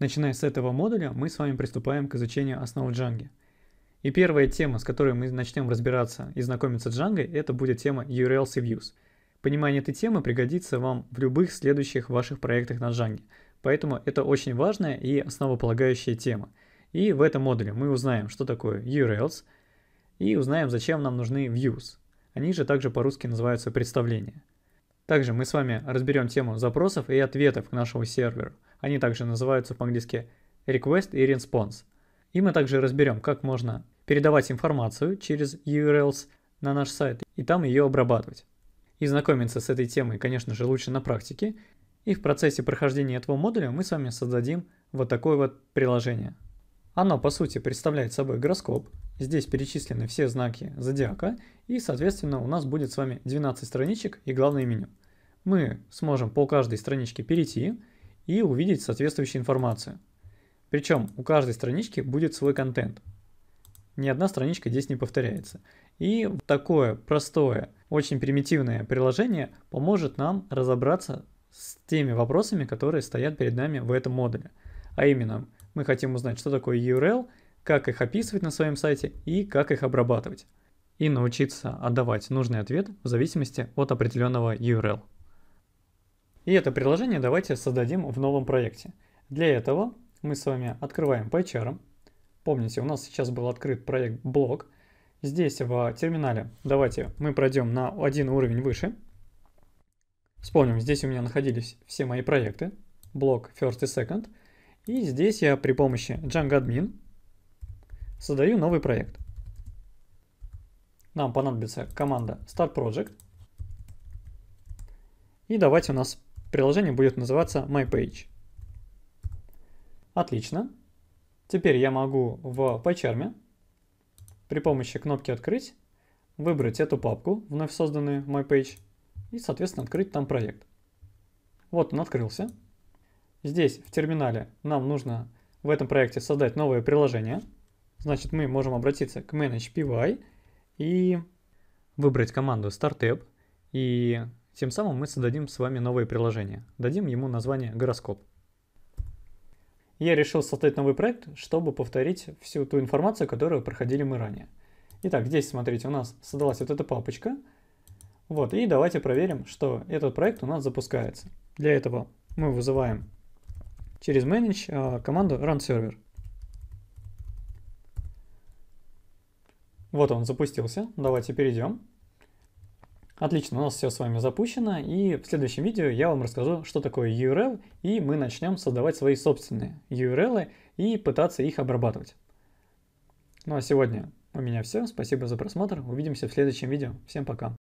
Начиная с этого модуля, мы с вами приступаем к изучению основ Django. И первая тема, с которой мы начнем разбираться и знакомиться с Django, это будет тема URLs и Views. Понимание этой темы пригодится вам в любых следующих ваших проектах на Django, поэтому это очень важная и основополагающая тема. И в этом модуле мы узнаем, что такое URLs, и узнаем, зачем нам нужны views. Они же также по-русски называются представления. Также мы с вами разберем тему запросов и ответов к нашему серверу – они также называются по-английски request и response. И мы также разберем, как можно передавать информацию через URLs на наш сайт и там ее обрабатывать. И знакомиться с этой темой, конечно же, лучше на практике. И в процессе прохождения этого модуля мы с вами создадим вот такое вот приложение. Оно, по сути, представляет собой гороскоп. Здесь перечислены все знаки зодиака, и, соответственно, у нас будет с вами 12 страничек и главное меню. Мы сможем по каждой страничке перейти, и увидеть соответствующую информацию. Причем у каждой странички будет свой контент. Ни одна страничка здесь не повторяется. И такое простое, очень примитивное приложение поможет нам разобраться с теми вопросами, которые стоят перед нами в этом модуле. А именно, мы хотим узнать, что такое URL, как их описывать на своем сайте и как их обрабатывать. И научиться отдавать нужный ответ в зависимости от определенного URL. И это приложение давайте создадим в новом проекте. Для этого мы с вами открываем PyCharm. Помните, у нас сейчас был открыт проект блок. Здесь в терминале давайте мы пройдем на один уровень выше. Вспомним, здесь у меня находились все мои проекты. Блок first и second. И здесь я при помощи Django Admin создаю новый проект. Нам понадобится команда Start Project. И давайте у нас Приложение будет называться MyPage. Отлично. Теперь я могу в PyCharm при помощи кнопки «Открыть» выбрать эту папку, вновь созданную MyPage, и, соответственно, открыть там проект. Вот он открылся. Здесь, в терминале, нам нужно в этом проекте создать новое приложение. Значит, мы можем обратиться к manage.py и выбрать команду startapp и тем самым мы создадим с вами новое приложение. Дадим ему название «Гороскоп». Я решил создать новый проект, чтобы повторить всю ту информацию, которую проходили мы ранее. Итак, здесь, смотрите, у нас создалась вот эта папочка. Вот, и давайте проверим, что этот проект у нас запускается. Для этого мы вызываем через manage а, команду run server. Вот он запустился. Давайте перейдем. Отлично, у нас все с вами запущено, и в следующем видео я вам расскажу, что такое URL, и мы начнем создавать свои собственные URL и пытаться их обрабатывать. Ну а сегодня у меня все, спасибо за просмотр, увидимся в следующем видео, всем пока.